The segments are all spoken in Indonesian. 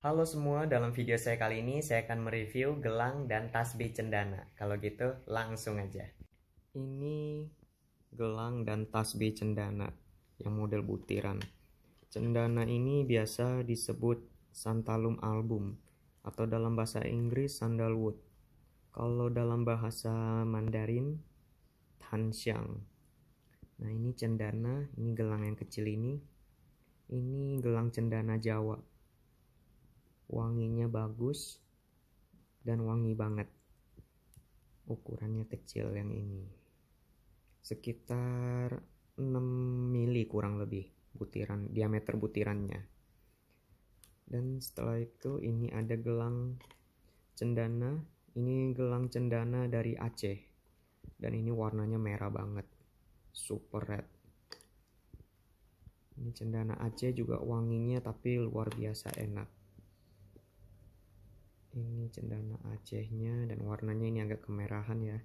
Halo semua, dalam video saya kali ini saya akan mereview gelang dan tasbih cendana. Kalau gitu, langsung aja. Ini gelang dan tasbih cendana yang model butiran. Cendana ini biasa disebut santalum album atau dalam bahasa Inggris sandalwood. Kalau dalam bahasa Mandarin, tanxiang. Nah, ini cendana, ini gelang yang kecil ini. Ini gelang cendana Jawa wanginya bagus dan wangi banget ukurannya kecil yang ini sekitar 6 mili kurang lebih butiran diameter butirannya dan setelah itu ini ada gelang cendana ini gelang cendana dari Aceh dan ini warnanya merah banget super red ini cendana Aceh juga wanginya tapi luar biasa enak ini cendana Acehnya dan warnanya ini agak kemerahan ya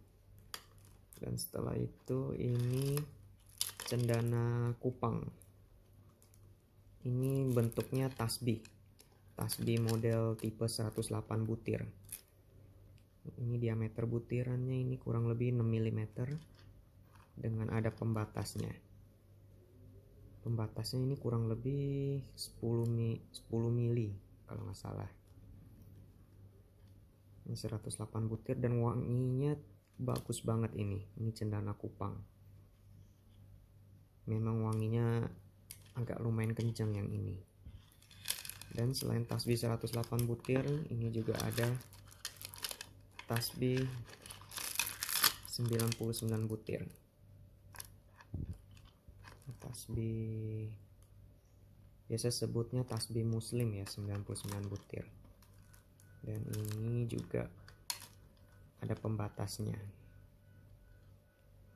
dan setelah itu ini cendana kupang ini bentuknya tasbih tasbih model tipe 108 butir ini diameter butirannya ini kurang lebih 6 mm dengan ada pembatasnya pembatasnya ini kurang lebih 10 mi 10 kalau nggak salah ini 108 butir dan wanginya bagus banget ini ini cendana kupang memang wanginya agak lumayan kencang yang ini dan selain tasbih 108 butir ini juga ada tasbih 99 butir tasbih biasa sebutnya tasbih muslim ya 99 butir dan ini juga ada pembatasnya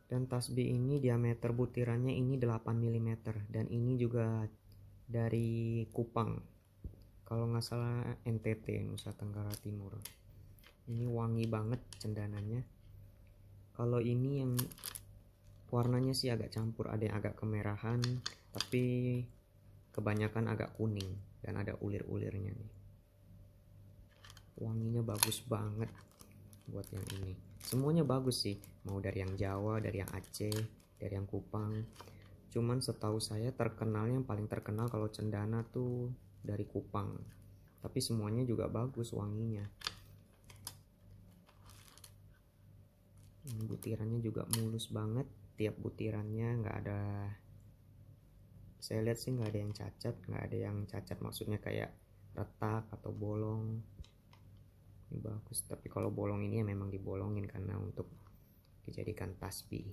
dan tasbih ini diameter butirannya ini 8 mm dan ini juga dari Kupang kalau nggak salah NTT Nusa Tenggara Timur ini wangi banget cendananya kalau ini yang warnanya sih agak campur ada yang agak kemerahan tapi kebanyakan agak kuning dan ada ulir-ulirnya nih wanginya bagus banget buat yang ini semuanya bagus sih mau dari yang Jawa dari yang Aceh dari yang Kupang cuman setahu saya terkenal yang paling terkenal kalau cendana tuh dari Kupang tapi semuanya juga bagus wanginya ini butirannya juga mulus banget tiap butirannya nggak ada saya lihat sih nggak ada yang cacat nggak ada yang cacat maksudnya kayak retak atau bolong ini bagus tapi kalau bolong ini ya memang dibolongin karena untuk dijadikan tasbih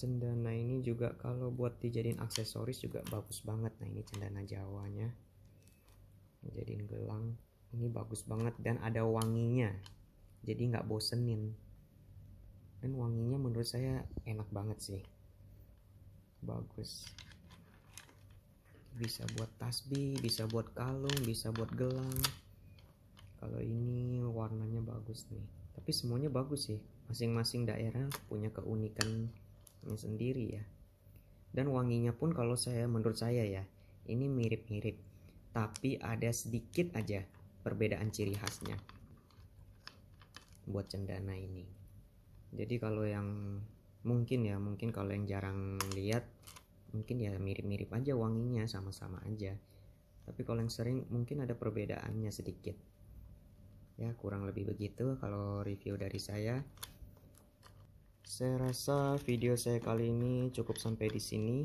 cendana ini juga kalau buat dijadiin aksesoris juga bagus banget nah ini cendana jawanya jadiin gelang ini bagus banget dan ada wanginya jadi nggak bosenin dan wanginya menurut saya enak banget sih bagus bisa buat tasbih bisa buat kalung bisa buat gelang kalau ini warnanya bagus nih tapi semuanya bagus sih masing-masing daerah punya keunikannya sendiri ya dan wanginya pun kalau saya menurut saya ya ini mirip-mirip tapi ada sedikit aja perbedaan ciri khasnya buat cendana ini jadi kalau yang mungkin ya mungkin kalau yang jarang lihat mungkin ya mirip-mirip aja wanginya sama-sama aja tapi kalau yang sering mungkin ada perbedaannya sedikit ya kurang lebih begitu kalau review dari saya saya rasa video saya kali ini cukup sampai di sini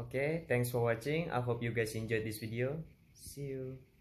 oke okay, thanks for watching i hope you guys enjoyed this video see you